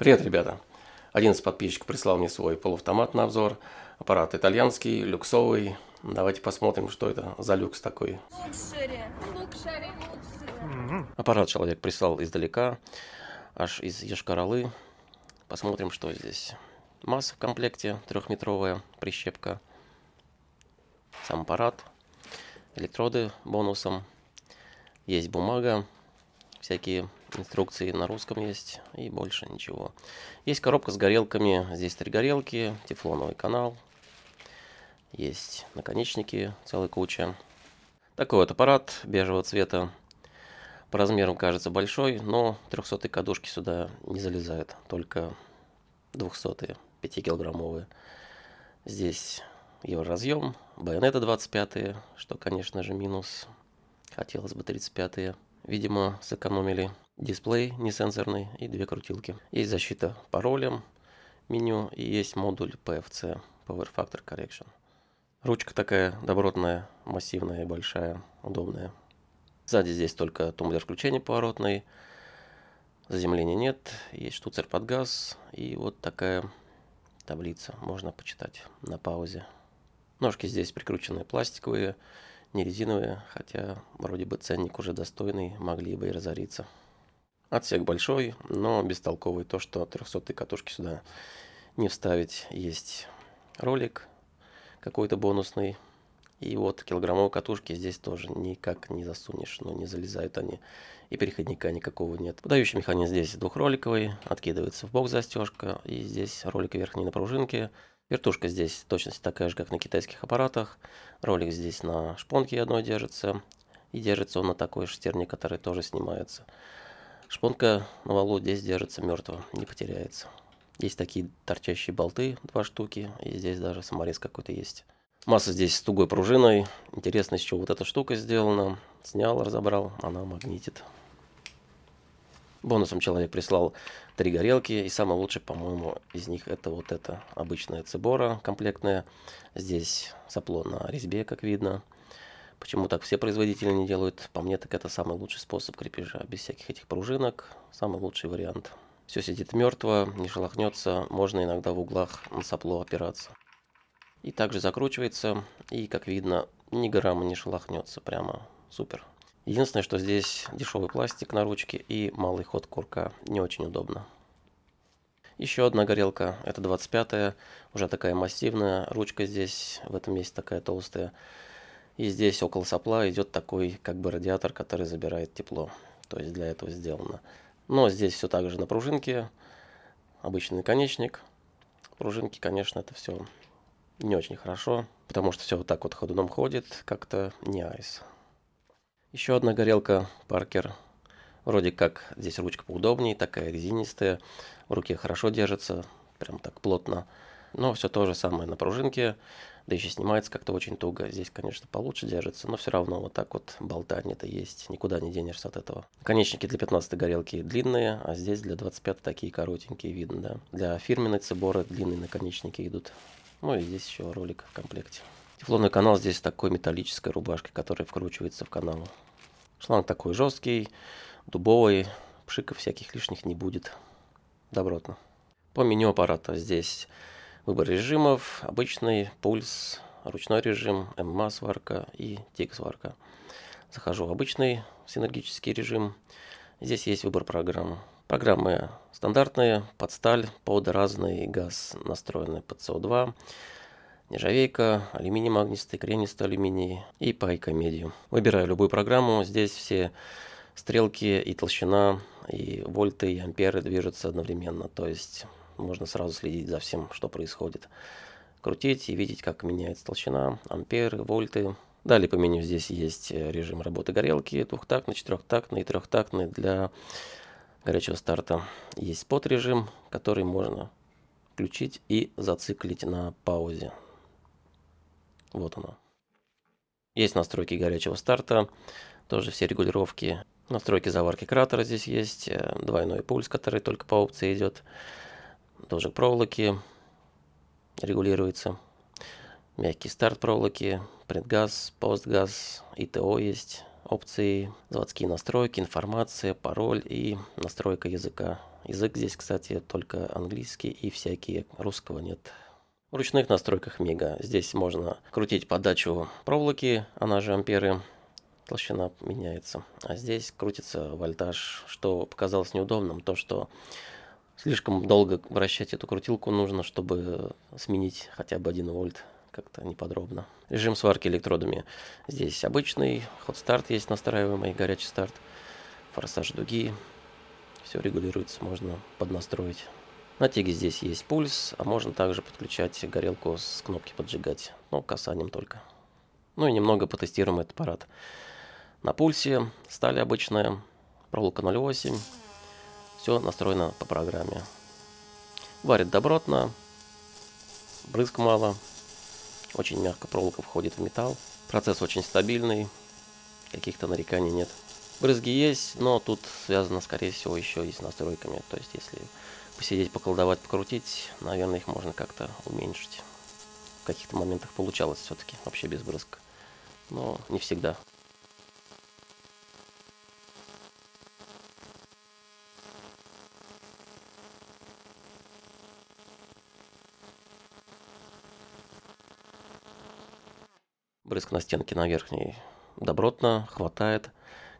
Привет, ребята! Один из подписчиков прислал мне свой полуавтомат на обзор. Аппарат итальянский, люксовый. Давайте посмотрим, что это за люкс такой. Лукшери, лукшери, Аппарат человек прислал издалека, аж из Ешкаралы. Посмотрим, что здесь. Масса в комплекте, трехметровая прищепка. Сам аппарат. Электроды бонусом. Есть бумага, всякие Инструкции на русском есть и больше ничего. Есть коробка с горелками. Здесь три горелки, тефлоновый канал. Есть наконечники, целая куча. Такой вот аппарат бежевого цвета. По размерам кажется большой, но 300 кадушки сюда не залезают. Только 200 5-килограммовые. Здесь его разъем, байонета 25 что, конечно же, минус. Хотелось бы 35 -е. Видимо, сэкономили дисплей несенсорный и две крутилки. Есть защита паролем меню и есть модуль PFC, Power Factor Correction. Ручка такая добротная, массивная большая, удобная. Сзади здесь только тумблер включения поворотный, заземления нет, есть штуцер под газ и вот такая таблица, можно почитать на паузе. Ножки здесь прикрученные пластиковые, не резиновые, хотя вроде бы ценник уже достойный, могли бы и разориться. Отсек большой, но бестолковый. То, что 300 катушки сюда не вставить. Есть ролик какой-то бонусный. И вот килограммовые катушки здесь тоже никак не засунешь, но ну, не залезают они. И переходника никакого нет. Подающий механизм здесь двухроликовый, откидывается в бок застежка. И здесь ролик верхний на пружинке. Вертушка здесь точность такая же, как на китайских аппаратах. Ролик здесь на шпонке одной держится. И держится он на такой шестерне, который тоже снимается. Шпонка на валу здесь держится мертво, не потеряется. Есть такие торчащие болты, два штуки, и здесь даже саморез какой-то есть. Масса здесь с тугой пружиной. Интересно, из чего вот эта штука сделана. Снял, разобрал, она магнитит. Бонусом человек прислал три горелки, и самое лучшее, по-моему, из них это вот эта обычная цибора комплектная. Здесь сопло на резьбе, как видно. Почему так все производители не делают? По мне, так это самый лучший способ крепежа. Без всяких этих пружинок. Самый лучший вариант. Все сидит мертво, не шелохнется. Можно иногда в углах на сопло опираться. И также закручивается. И, как видно, ни грамма не шелохнется. Прямо супер. Единственное, что здесь дешевый пластик на ручке и малый ход курка. Не очень удобно. Еще одна горелка, это 25-я, уже такая массивная, ручка здесь в этом месте такая толстая. И здесь около сопла идет такой как бы радиатор, который забирает тепло. То есть для этого сделано. Но здесь все так же на пружинке, обычный наконечник. Пружинки, конечно, это все не очень хорошо, потому что все вот так вот ходуном ходит, как-то не айс. Еще одна горелка Паркер. Вроде как здесь ручка поудобнее, такая резинистая, в руке хорошо держится, прям так плотно. Но все то же самое на пружинке, да еще снимается как-то очень туго. Здесь, конечно, получше держится, но все равно вот так вот болтание-то есть. Никуда не денешься от этого. Наконечники для 15 горелки длинные, а здесь для 25 такие коротенькие видно, да. Для фирменной циборы длинные наконечники идут. Ну и здесь еще ролик в комплекте. Тефлонный канал здесь такой металлической рубашкой, которая вкручивается в канал. Шланг такой жесткий, дубовый, пшиков всяких лишних не будет. Добротно. По меню аппарата здесь Выбор режимов, обычный, пульс, ручной режим, ММА сварка и TX сварка. Захожу в обычный синергический режим. Здесь есть выбор программ. Программы стандартные, под сталь, под разный газ настроены под СО2, нержавейка, алюминий магнистый, кренистый алюминий и пайка медиум Выбираю любую программу, здесь все стрелки и толщина, и вольты, и амперы движутся одновременно, то есть можно сразу следить за всем, что происходит. Крутить и видеть, как меняется толщина, амперы, вольты. Далее по меню здесь есть э, режим работы горелки, двухтактный, четырехтактный и трехтактный для горячего старта. Есть спот режим, который можно включить и зациклить на паузе. Вот оно. Есть настройки горячего старта, тоже все регулировки. Настройки заварки кратера здесь есть, э, двойной пульс, который только по опции идет. Должок проволоки регулируется. Мягкий старт проволоки, предгаз, постгаз, ИТО есть опции, заводские настройки, информация, пароль и настройка языка. Язык здесь, кстати, только английский и всякие, русского нет. В ручных настройках мега. Здесь можно крутить подачу проволоки, она же амперы, толщина меняется. А здесь крутится вольтаж, что показалось неудобным, то что слишком долго вращать эту крутилку нужно, чтобы сменить хотя бы 1 вольт как-то неподробно. Режим сварки электродами здесь обычный, ход-старт есть настраиваемый, горячий старт, форсаж дуги, все регулируется, можно поднастроить. На теге здесь есть пульс, а можно также подключать горелку с кнопки поджигать, но ну, касанием только. Ну и немного потестируем этот аппарат. На пульсе сталь обычная, проволока 0,8, все настроено по программе. Варит добротно. Брызг мало. Очень мягко проволока входит в металл. Процесс очень стабильный. Каких-то нареканий нет. Брызги есть, но тут связано, скорее всего, еще и с настройками. То есть, если посидеть, поколдовать, покрутить, наверное, их можно как-то уменьшить. В каких-то моментах получалось все-таки вообще без брызг. Но не всегда. Брызг на стенке на верхней добротно, хватает.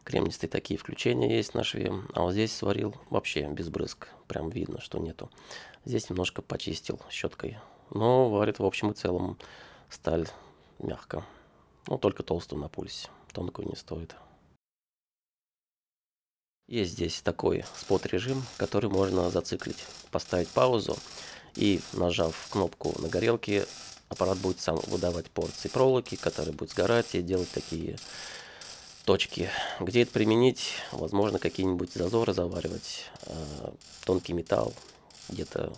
Кремнистые такие включения есть на шве. А вот здесь сварил вообще без брызг. Прям видно, что нету. Здесь немножко почистил щеткой. Но варит в общем и целом сталь мягко. Но ну, только толстую на пульсе. Тонкую не стоит. Есть здесь такой спот-режим, который можно зациклить. Поставить паузу и, нажав кнопку на горелке, аппарат будет сам выдавать порции проволоки, которые будут сгорать и делать такие точки. Где это применить? Возможно, какие-нибудь зазоры заваривать, э, тонкий металл, где-то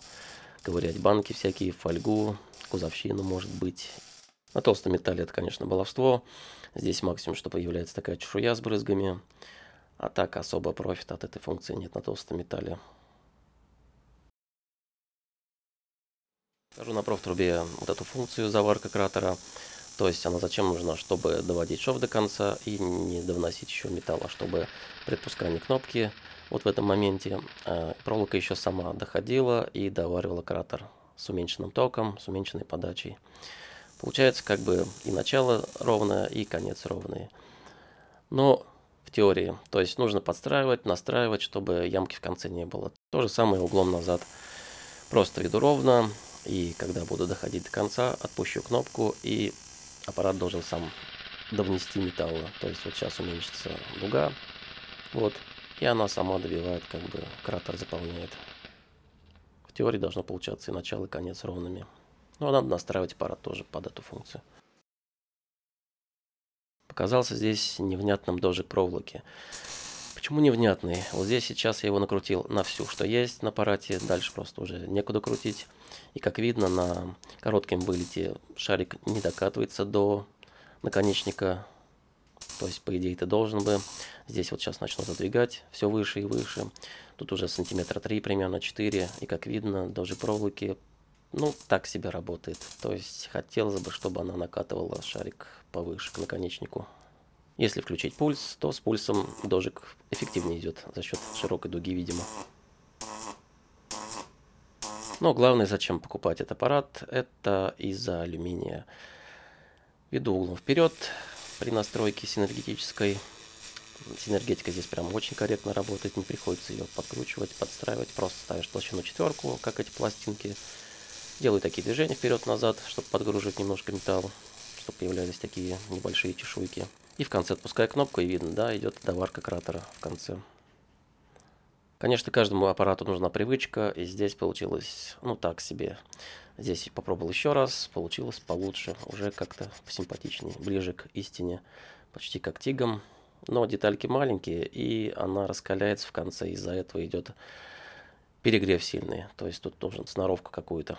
ковырять банки всякие, фольгу, кузовщину, может быть. На толстом металле это, конечно, баловство. Здесь максимум, что появляется такая чешуя с брызгами. А так особо профита от этой функции нет на толстом металле. Скажу на профтрубе вот эту функцию заварка кратера. То есть она зачем нужна, чтобы доводить шов до конца и не довносить еще металла, чтобы при отпускании кнопки вот в этом моменте э, проволока еще сама доходила и доваривала кратер с уменьшенным током, с уменьшенной подачей. Получается как бы и начало ровное, и конец ровный. Но в теории, то есть нужно подстраивать, настраивать, чтобы ямки в конце не было. То же самое углом назад. Просто веду ровно, и когда буду доходить до конца, отпущу кнопку, и аппарат должен сам довнести металла. То есть вот сейчас уменьшится дуга, вот, и она сама добивает, как бы кратер заполняет. В теории должно получаться и начало, и конец ровными. Но надо настраивать аппарат тоже под эту функцию. Показался здесь невнятным дожик проволоки. Почему невнятный? Вот здесь сейчас я его накрутил на всю, что есть на аппарате. Дальше просто уже некуда крутить. И как видно, на коротком вылете шарик не докатывается до наконечника. То есть, по идее, это должен бы. Здесь вот сейчас начну задвигать все выше и выше. Тут уже сантиметра 3, примерно 4. И как видно, даже проволоки, ну, так себе работает. То есть, хотелось бы, чтобы она накатывала шарик повыше к наконечнику. Если включить пульс, то с пульсом дожик эффективнее идет за счет широкой дуги, видимо. Но главное, зачем покупать этот аппарат, это из-за алюминия. Веду углом вперед при настройке синергетической. Синергетика здесь прям очень корректно работает, не приходится ее подкручивать, подстраивать. Просто ставишь толщину четверку, как эти пластинки. Делаю такие движения вперед-назад, чтобы подгружить немножко металл, чтобы появлялись такие небольшие чешуйки. И в конце отпускаю кнопку, и видно, да, идет доварка кратера в конце. Конечно, каждому аппарату нужна привычка, и здесь получилось, ну, так себе. Здесь попробовал еще раз, получилось получше, уже как-то посимпатичнее, ближе к истине, почти как тигом. Но детальки маленькие, и она раскаляется в конце, из-за этого идет перегрев сильный. То есть тут нужен сноровка какую-то.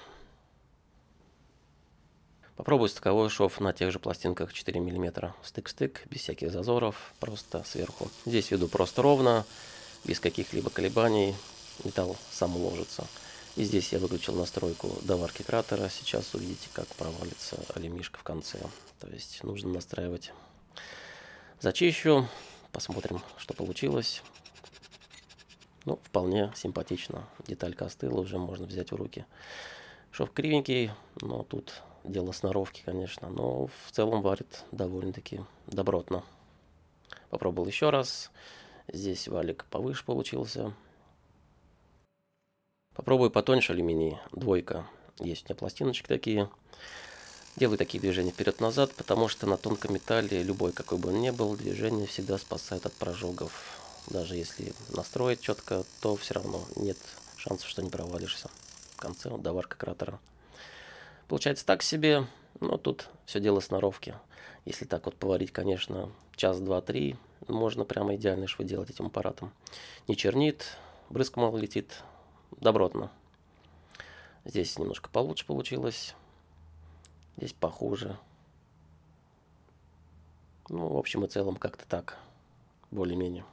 Попробую стыковой шов на тех же пластинках 4 мм. Стык-стык, без всяких зазоров, просто сверху. Здесь веду просто ровно, без каких-либо колебаний. Металл сам уложится. И здесь я выключил настройку доварки кратера. Сейчас увидите, как провалится алюмишка в конце. То есть нужно настраивать. Зачищу, посмотрим, что получилось. Ну, вполне симпатично. Деталька остыла, уже можно взять в руки. Шов кривенький, но тут дело сноровки, конечно, но в целом варит довольно-таки добротно. Попробовал еще раз. Здесь валик повыше получился. Попробую потоньше алюминий, двойка. Есть у меня пластиночки такие. Делаю такие движения вперед-назад, потому что на тонком металле, любой какой бы он ни был, движение всегда спасает от прожогов. Даже если настроить четко, то все равно нет шансов, что не провалишься. В конце доварка кратера. Получается так себе, но тут все дело сноровки. Если так вот поварить, конечно, час, два, три, можно прямо идеальный швы делать этим аппаратом. Не чернит, брызг мало летит, добротно. Здесь немножко получше получилось, здесь похуже. Ну, в общем и целом, как-то так, более-менее.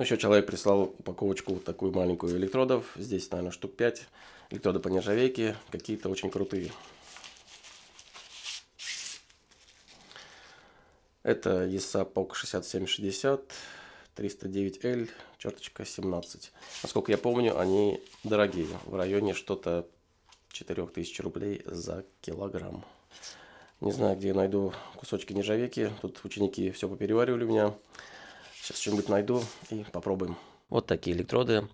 Ну, еще человек прислал упаковочку вот такую маленькую электродов. Здесь, наверное, штук 5. Электроды по нержавейке. Какие-то очень крутые. Это ESA POC 6760 309L, черточка 17. Насколько я помню, они дорогие. В районе что-то 4000 рублей за килограмм. Не знаю, где я найду кусочки нержавейки. Тут ученики все попереваривали у меня. Сейчас что-нибудь найду и попробуем. Вот такие электроды.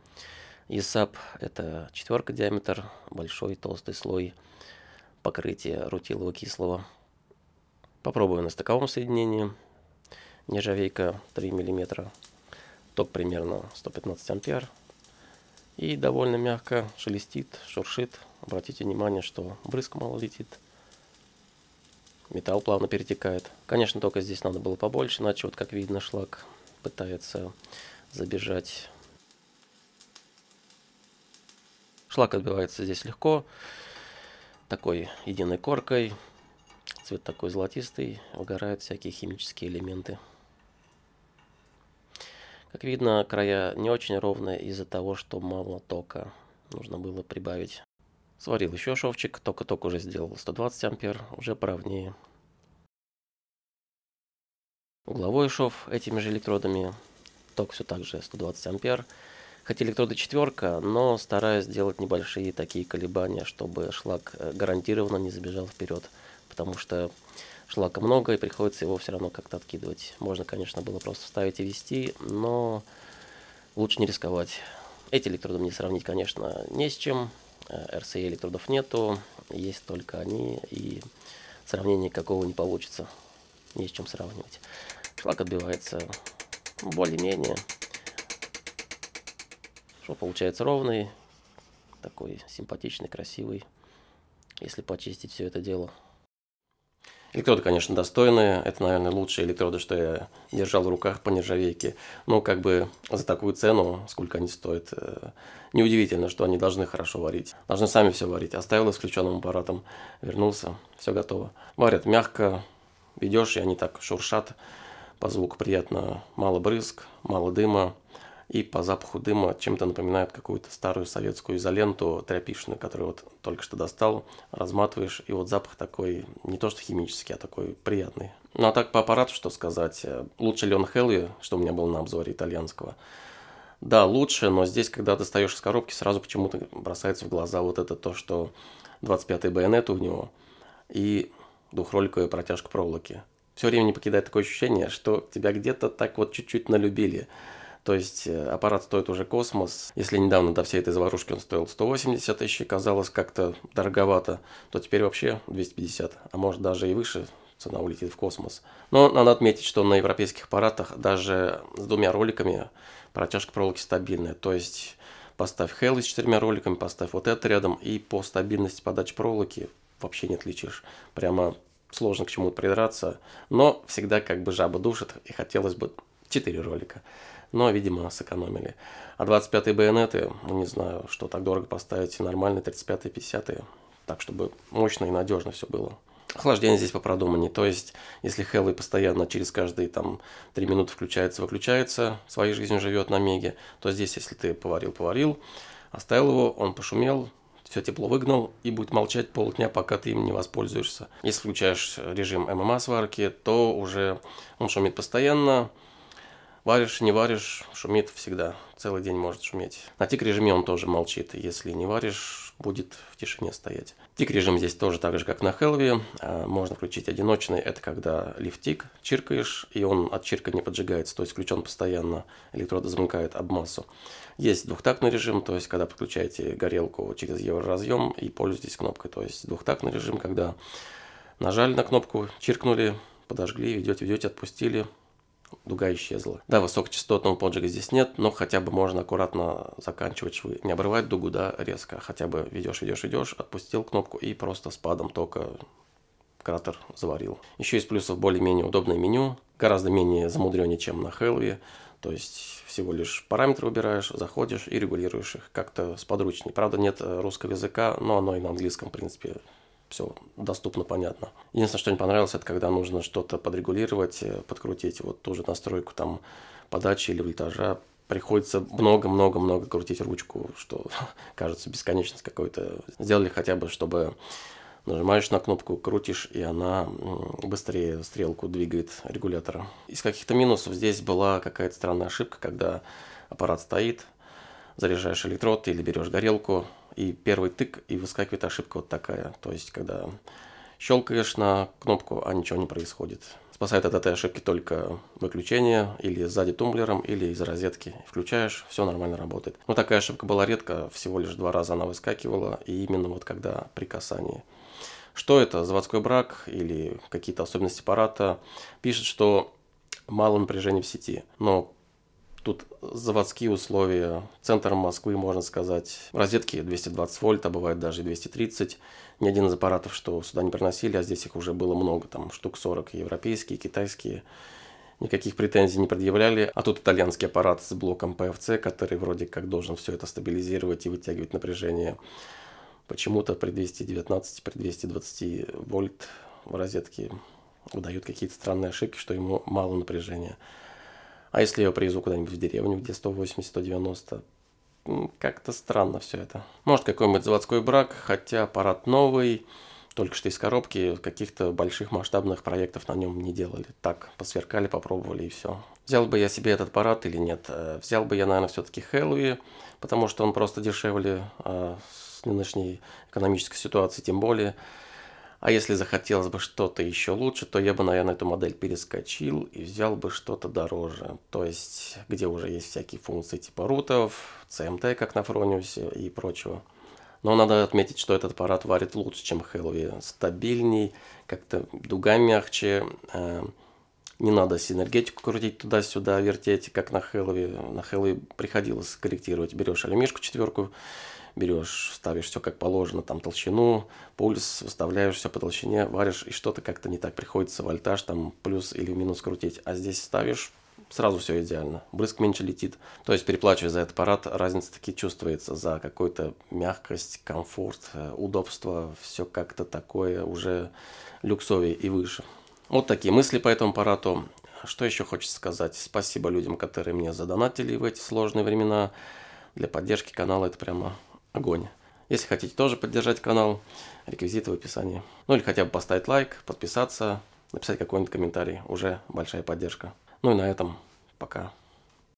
ИСАП e – это четверка диаметр, большой толстый слой покрытия рутилового кислого. Попробую на стыковом соединении. Нержавейка 3 мм. Ток примерно 115 ампер. И довольно мягко шелестит, шуршит. Обратите внимание, что брызг мало летит. Металл плавно перетекает. Конечно, только здесь надо было побольше, иначе вот как видно шлак пытается забежать. Шлак отбивается здесь легко. Такой единой коркой. Цвет такой золотистый. Выгорают всякие химические элементы. Как видно, края не очень ровные из-за того, что мало тока. Нужно было прибавить. Сварил еще шовчик, только ток уже сделал 120 ампер, уже поровнее. Угловой шов этими же электродами. Ток все так же 120 ампер. Хоть электроды четверка, но стараюсь делать небольшие такие колебания, чтобы шлак э, гарантированно не забежал вперед. Потому что шлака много и приходится его все равно как-то откидывать. Можно, конечно, было просто вставить и вести, но лучше не рисковать. Эти электроды мне сравнить, конечно, не с чем. Э, RCE электродов нету, есть только они, и сравнение какого не получится есть чем сравнивать. Шлак отбивается ну, более-менее. Что получается ровный, такой симпатичный, красивый, если почистить все это дело. Электроды, конечно, достойные. Это, наверное, лучшие электроды, что я держал в руках по нержавейке. Но как бы за такую цену, сколько они стоят, э, неудивительно, что они должны хорошо варить. Должны сами все варить. Оставил их с включенным аппаратом, вернулся, все готово. Варят мягко, ведешь, и они так шуршат. По звуку приятно мало брызг, мало дыма. И по запаху дыма чем-то напоминает какую-то старую советскую изоленту тряпичную, которую вот только что достал, разматываешь, и вот запах такой, не то что химический, а такой приятный. Ну а так по аппарату что сказать? Э, лучше Леон Хелли, что у меня было на обзоре итальянского, да, лучше, но здесь, когда достаешь из коробки, сразу почему-то бросается в глаза вот это то, что 25-й байонет у него. И двухроликовая протяжку проволоки. Все время не покидает такое ощущение, что тебя где-то так вот чуть-чуть налюбили. То есть э, аппарат стоит уже космос. Если недавно до всей этой заварушки он стоил 180 тысяч, казалось как-то дороговато, то теперь вообще 250, а может даже и выше цена улетит в космос. Но надо отметить, что на европейских аппаратах даже с двумя роликами протяжка проволоки стабильная. То есть поставь Hell с четырьмя роликами, поставь вот это рядом, и по стабильности подачи проволоки вообще не отличишь. Прямо сложно к чему-то придраться, но всегда как бы жаба душит, и хотелось бы 4 ролика. Но, видимо, сэкономили. А 25 й байонеты, ну, не знаю, что так дорого поставить, нормальные 35-е, 50-е, так, чтобы мощно и надежно все было. Охлаждение здесь по продуманнее, то есть, если Хэллой постоянно через каждые там 3 минуты включается-выключается, своей жизнью живет на меге, то здесь, если ты поварил-поварил, оставил его, он пошумел, все тепло выгнал и будет молчать полдня, пока ты им не воспользуешься. Если включаешь э, режим ММА сварки, то уже он шумит постоянно. Варишь, не варишь, шумит всегда. Целый день может шуметь. На тик режиме он тоже молчит. Если не варишь, будет в тишине стоять. Тик-режим здесь тоже так же, как на Хелви. А, можно включить одиночный, это когда лифтик чиркаешь, и он от чирка не поджигается, то есть включен постоянно, электроды замыкают об массу. Есть двухтактный режим, то есть когда подключаете горелку через евроразъем и пользуетесь кнопкой. То есть двухтактный режим, когда нажали на кнопку, чиркнули, подожгли, ведете, ведете, отпустили, дуга исчезла. Да, высокочастотного поджига здесь нет, но хотя бы можно аккуратно заканчивать швы. Не обрывать дугу, да, резко. А хотя бы ведешь, ведешь, ведешь, отпустил кнопку и просто спадом тока кратер заварил. Еще из плюсов более-менее удобное меню, гораздо менее замудреннее, чем на Хелви. То есть всего лишь параметры выбираешь, заходишь и регулируешь их как-то сподручней. Правда, нет русского языка, но оно и на английском, в принципе, все доступно, понятно. Единственное, что не понравилось, это когда нужно что-то подрегулировать, э, подкрутить вот ту же настройку там подачи или вольтажа. Приходится много-много-много крутить ручку, что кажется бесконечность какой-то. Сделали хотя бы, чтобы нажимаешь на кнопку, крутишь, и она быстрее стрелку двигает регулятора. Из каких-то минусов здесь была какая-то странная ошибка, когда аппарат стоит, заряжаешь электрод или берешь горелку, и первый тык, и выскакивает ошибка вот такая. То есть, когда щелкаешь на кнопку, а ничего не происходит. Спасает от этой ошибки только выключение или сзади тумблером, или из розетки. Включаешь, все нормально работает. Но такая ошибка была редко, всего лишь два раза она выскакивала, и именно вот когда при касании. Что это, заводской брак или какие-то особенности аппарата? Пишет, что мало напряжения в сети. Но Тут заводские условия, центр Москвы, можно сказать. Розетки 220 вольт, а бывает даже 230. Ни один из аппаратов, что сюда не приносили, а здесь их уже было много, там штук 40, европейские, китайские. Никаких претензий не предъявляли. А тут итальянский аппарат с блоком ПФЦ, который вроде как должен все это стабилизировать и вытягивать напряжение. Почему-то при 219, при 220 вольт в розетке выдают какие-то странные ошибки, что ему мало напряжения. А если я привезу куда-нибудь в деревню, где 180-190, как-то странно все это. Может какой-нибудь заводской брак, хотя аппарат новый, только что из коробки, каких-то больших масштабных проектов на нем не делали. Так, посверкали, попробовали и все. Взял бы я себе этот аппарат или нет? Э, взял бы я, наверное, все-таки Хэллоуи, потому что он просто дешевле а с нынешней экономической ситуации, тем более. А если захотелось бы что-то еще лучше, то я бы, наверное, эту модель перескочил и взял бы что-то дороже. То есть, где уже есть всякие функции типа рутов, CMT, эм как на Фрониусе и прочего. Но надо отметить, что этот аппарат варит лучше, чем Хэллоуи. Стабильней, как-то дуга мягче. Э, не надо синергетику крутить туда-сюда, вертеть, как на Хэллоуи. На Хэллоуи приходилось корректировать. Берешь алюмишку четверку, берешь, ставишь все как положено, там толщину, пульс, выставляешь все по толщине, варишь, и что-то как-то не так приходится, вольтаж там плюс или минус крутить. А здесь ставишь, сразу все идеально. Брызг меньше летит. То есть, переплачивая за этот аппарат, разница таки чувствуется за какую-то мягкость, комфорт, э, удобство. Все как-то такое уже люксовее и выше. Вот такие мысли по этому аппарату. Что еще хочется сказать? Спасибо людям, которые мне задонатили в эти сложные времена. Для поддержки канала это прямо огонь. Если хотите тоже поддержать канал, реквизиты в описании. Ну или хотя бы поставить лайк, подписаться, написать какой-нибудь комментарий. Уже большая поддержка. Ну и на этом пока.